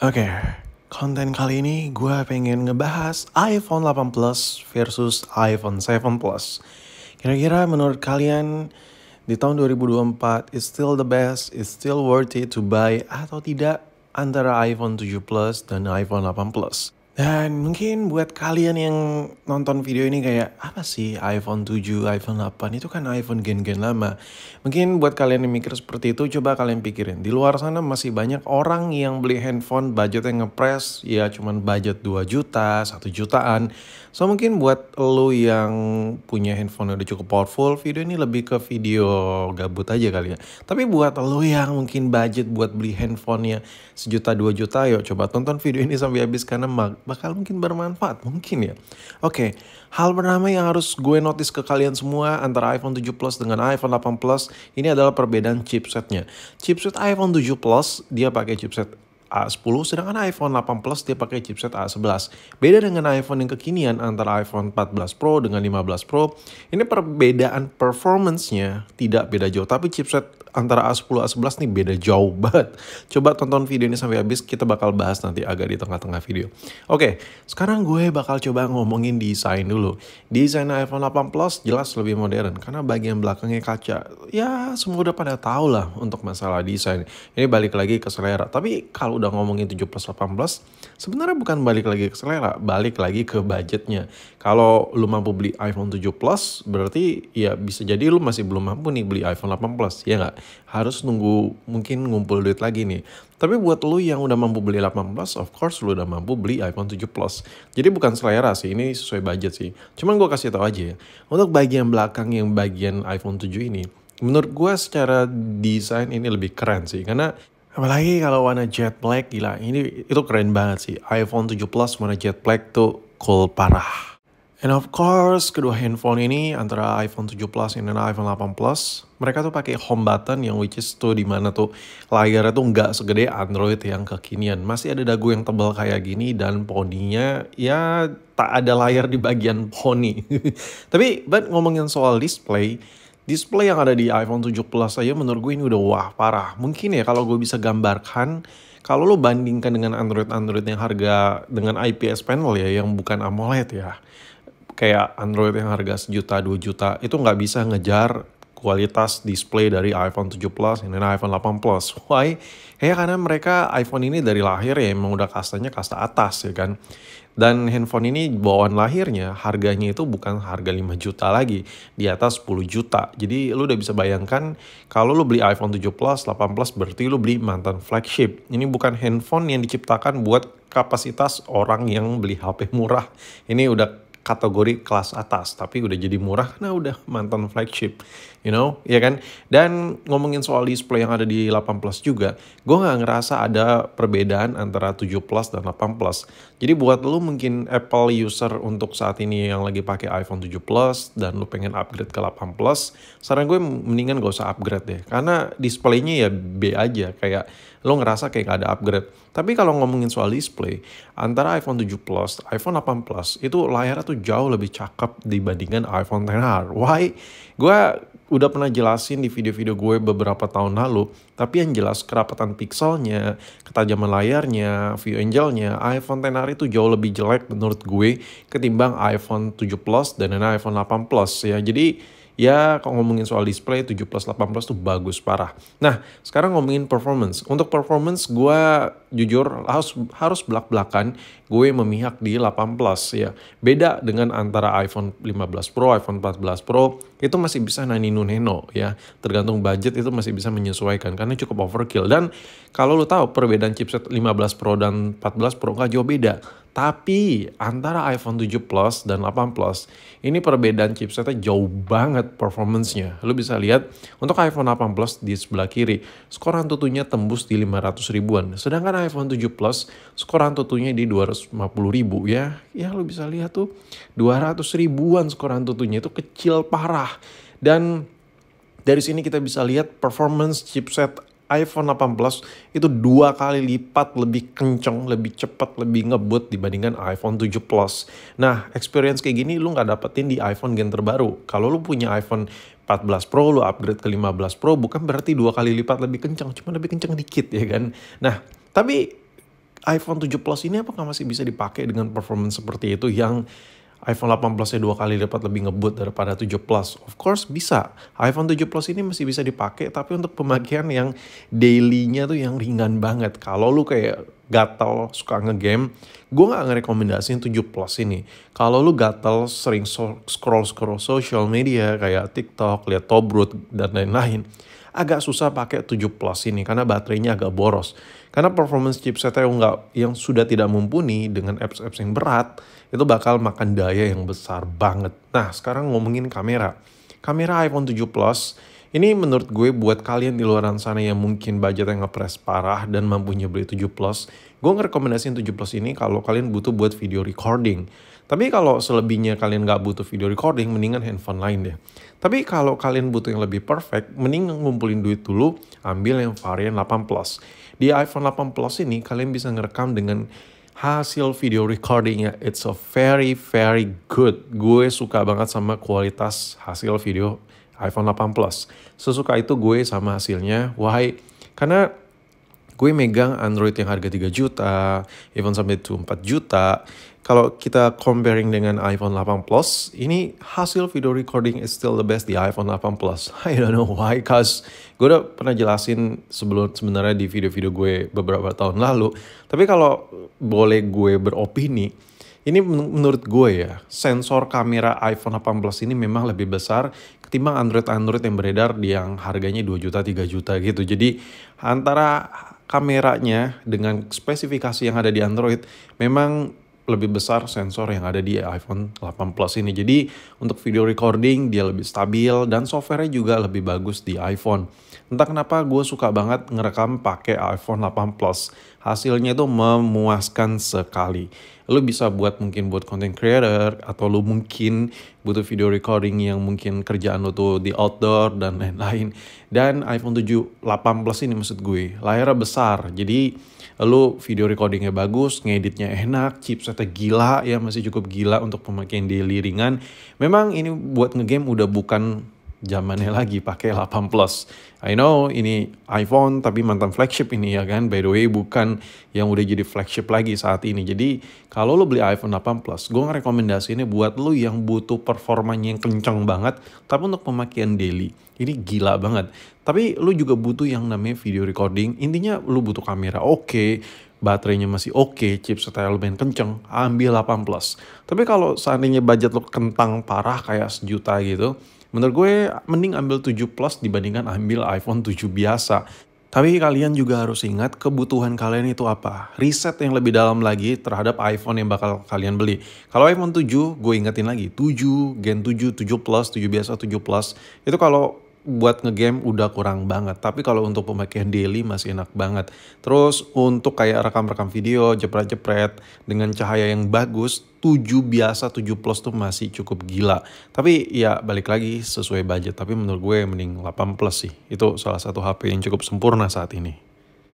Oke, okay, konten kali ini gue pengen ngebahas iPhone 8 Plus versus iPhone 7 Plus. Kira-kira menurut kalian di tahun 2024 is still the best, is still worth it to buy atau tidak antara iPhone 7 Plus dan iPhone 8 Plus? Dan mungkin buat kalian yang nonton video ini kayak apa sih iPhone 7, iPhone 8 itu kan iPhone gen-gen lama. Mungkin buat kalian yang mikir seperti itu coba kalian pikirin. Di luar sana masih banyak orang yang beli handphone budget yang ngepres ya cuman budget 2 juta, 1 jutaan. So mungkin buat lo yang punya handphone yang udah cukup powerful, video ini lebih ke video gabut aja kali ya. Tapi buat lo yang mungkin budget buat beli handphonenya sejuta dua juta, yuk coba tonton video ini sampai habis karena bakal mungkin bermanfaat mungkin ya. Oke, okay. hal pertama yang harus gue notice ke kalian semua antara iPhone 7 Plus dengan iPhone 8 Plus ini adalah perbedaan chipsetnya. Chipset iPhone 7 Plus dia pakai chipset A10 sedangkan iPhone 8 Plus dia pakai chipset A11. Beda dengan iPhone yang kekinian antara iPhone 14 Pro dengan 15 Pro, ini perbedaan performance-nya tidak beda jauh tapi chipset antara A10 A11 nih beda jauh banget. Coba tonton video ini sampai habis, kita bakal bahas nanti agak di tengah-tengah video. Oke, sekarang gue bakal coba ngomongin desain dulu. Desain iPhone 8 Plus jelas lebih modern karena bagian belakangnya kaca. Ya, semua udah pada tahu lah untuk masalah desain. Ini balik lagi ke selera. Tapi kalau udah ngomongin 7 Plus 8 Plus, sebenarnya bukan balik lagi ke selera, balik lagi ke budgetnya. Kalau lu mampu beli iPhone 7 Plus, berarti ya bisa jadi lu masih belum mampu nih beli iPhone 8 Plus, ya nggak? harus nunggu mungkin ngumpul duit lagi nih. Tapi buat lu yang udah mampu beli 18, of course lu udah mampu beli iPhone 7 Plus. Jadi bukan selera sih, ini sesuai budget sih. Cuman gue kasih tau aja ya, untuk bagian belakang yang bagian iPhone 7 ini, menurut gue secara desain ini lebih keren sih. Karena Apalagi kalau warna jet black gila, ini itu keren banget sih. iPhone 7 Plus warna jet black tuh cool parah. And of course, kedua handphone ini antara iPhone 7 Plus dan iPhone 8 Plus, mereka tuh pakai home button yang which is tuh dimana tuh layarnya tuh nggak segede Android yang kekinian. Masih ada dagu yang tebal kayak gini dan poninya ya tak ada layar di bagian poni. Tapi, but ngomongin soal display, display yang ada di iPhone 7 Plus aja menurut gue ini udah wah parah. Mungkin ya kalau gue bisa gambarkan, kalau lo bandingkan dengan Android-Android yang harga dengan IPS panel ya, yang bukan AMOLED ya, kayak Android yang harga sejuta, dua juta, itu nggak bisa ngejar kualitas display dari iPhone 7 Plus dan iPhone 8 Plus. Why? Kayak karena mereka iPhone ini dari lahir ya emang udah kastanya kasta atas ya kan. Dan handphone ini bawaan lahirnya harganya itu bukan harga 5 juta lagi, di atas 10 juta. Jadi lu udah bisa bayangkan kalau lu beli iPhone 7 Plus, 8 Plus berarti lu beli mantan flagship. Ini bukan handphone yang diciptakan buat kapasitas orang yang beli HP murah. Ini udah kategori kelas atas, tapi udah jadi murah nah udah mantan flagship you know, ya kan? Dan ngomongin soal display yang ada di 8 Plus juga, gue nggak ngerasa ada perbedaan antara 7 Plus dan 8 Plus. Jadi buat lo mungkin Apple user untuk saat ini yang lagi pakai iPhone 7 Plus dan lo pengen upgrade ke 8 Plus, saran gue mendingan gak usah upgrade deh. Karena displaynya ya B aja, kayak lo ngerasa kayak gak ada upgrade. Tapi kalau ngomongin soal display, antara iPhone 7 Plus, iPhone 8 Plus, itu layarnya tuh jauh lebih cakep dibandingkan iPhone XR. Why? Gue udah pernah jelasin di video-video gue beberapa tahun lalu, tapi yang jelas kerapatan pixelnya, ketajaman layarnya, view angelnya iPhone XR itu jauh lebih jelek menurut gue ketimbang iPhone 7 Plus dan iPhone 8 Plus ya. Jadi ya kalau ngomongin soal display 7 plus 8 plus tuh bagus parah. Nah sekarang ngomongin performance. Untuk performance gue jujur harus harus belak-belakan gue memihak di 8 plus ya. Beda dengan antara iPhone 15 Pro, iPhone 14 Pro itu masih bisa nani nuneno ya. Tergantung budget itu masih bisa menyesuaikan karena cukup overkill. Dan kalau lo tahu perbedaan chipset 15 Pro dan 14 Pro nggak jauh beda tapi antara iPhone 7 Plus dan 8 Plus, ini perbedaan chipsetnya jauh banget performance-nya. Lu bisa lihat untuk iPhone 8 Plus di sebelah kiri, skor antutunya tembus di 500 ribuan. Sedangkan iPhone 7 Plus, skor antutunya di 250 ribu ya. Ya lu bisa lihat tuh 200 ribuan skor antutunya itu kecil parah. Dan dari sini kita bisa lihat performance chipset iPhone 18 itu dua kali lipat lebih kenceng, lebih cepat, lebih ngebut dibandingkan iPhone 7 Plus. Nah, experience kayak gini lu nggak dapetin di iPhone gen terbaru. Kalau lu punya iPhone 14 Pro, lu upgrade ke 15 Pro, bukan berarti dua kali lipat lebih kenceng, cuma lebih kenceng dikit ya kan. Nah, tapi iPhone 7 Plus ini apakah masih bisa dipakai dengan performance seperti itu yang iPhone 18-nya dua kali lipat lebih ngebut daripada 7 Plus. Of course bisa. iPhone 7 Plus ini masih bisa dipakai tapi untuk pemakaian yang daily-nya tuh yang ringan banget. Kalau lu kayak gatel, suka ngegame, gue gak ngerekomendasiin 7 plus ini. Kalau lu gatel sering so scroll-scroll social media kayak TikTok, lihat Tobrut, dan lain-lain, agak susah pakai 7 plus ini karena baterainya agak boros. Karena performance chipset yang nggak yang sudah tidak mumpuni dengan apps-apps yang berat itu bakal makan daya yang besar banget. Nah, sekarang ngomongin kamera. Kamera iPhone 7 Plus ini menurut gue buat kalian di luar sana yang mungkin budgetnya ngepres parah dan mampunya beli 7 Plus, gue ngerekomendasiin 7 Plus ini kalau kalian butuh buat video recording. Tapi kalau selebihnya kalian nggak butuh video recording, mendingan handphone lain deh. Tapi kalau kalian butuh yang lebih perfect, mending ngumpulin duit dulu, ambil yang varian 8 Plus. Di iPhone 8 Plus ini, kalian bisa ngerekam dengan hasil video recordingnya it's a very very good gue suka banget sama kualitas hasil video iPhone 8 Plus. Sesuka itu gue sama hasilnya. Why? karena gue megang Android yang harga 3 juta, even sampai 4 juta. Kalau kita comparing dengan iPhone 8 Plus, ini hasil video recording is still the best di iPhone 8 Plus. I don't know why, cause gue udah pernah jelasin sebelum sebenarnya di video-video gue beberapa tahun lalu. Tapi kalau boleh gue beropini, ini menurut gue ya, sensor kamera iPhone 18 ini memang lebih besar ketimbang Android-Android yang beredar di yang harganya 2 juta, 3 juta gitu. Jadi antara kameranya dengan spesifikasi yang ada di Android memang lebih besar sensor yang ada di iPhone 8 Plus ini. Jadi untuk video recording dia lebih stabil dan softwarenya juga lebih bagus di iPhone. Entah kenapa gue suka banget ngerekam pakai iPhone 8 Plus hasilnya itu memuaskan sekali. Lu bisa buat mungkin buat content creator atau lu mungkin butuh video recording yang mungkin kerjaan lu tuh di outdoor dan lain-lain. Dan iPhone 7 8 Plus ini maksud gue, layarnya besar. Jadi lu video recordingnya bagus, ngeditnya enak, chipsetnya gila ya masih cukup gila untuk pemakaian daily ringan. Memang ini buat ngegame udah bukan zamannya lagi pakai 8 Plus. I know ini iPhone tapi mantan flagship ini ya kan. By the way bukan yang udah jadi flagship lagi saat ini. Jadi kalau lo beli iPhone 8 Plus, gue ini buat lo yang butuh performanya yang kencang banget. Tapi untuk pemakaian daily, ini gila banget. Tapi lo juga butuh yang namanya video recording. Intinya lo butuh kamera oke, okay, baterainya masih oke, okay, setelah lumayan kenceng, ambil 8 Plus. Tapi kalau seandainya budget lo kentang parah kayak sejuta gitu, Menurut gue mending ambil 7 Plus dibandingkan ambil iPhone 7 biasa. Tapi kalian juga harus ingat kebutuhan kalian itu apa. Riset yang lebih dalam lagi terhadap iPhone yang bakal kalian beli. Kalau iPhone 7, gue ingetin lagi, 7, Gen 7, 7 Plus, 7 biasa, 7 Plus, itu kalau buat ngegame udah kurang banget. Tapi kalau untuk pemakaian daily masih enak banget. Terus untuk kayak rekam-rekam video, jepret-jepret dengan cahaya yang bagus, 7 biasa 7 plus tuh masih cukup gila. Tapi ya balik lagi sesuai budget. Tapi menurut gue mending 8 plus sih. Itu salah satu HP yang cukup sempurna saat ini.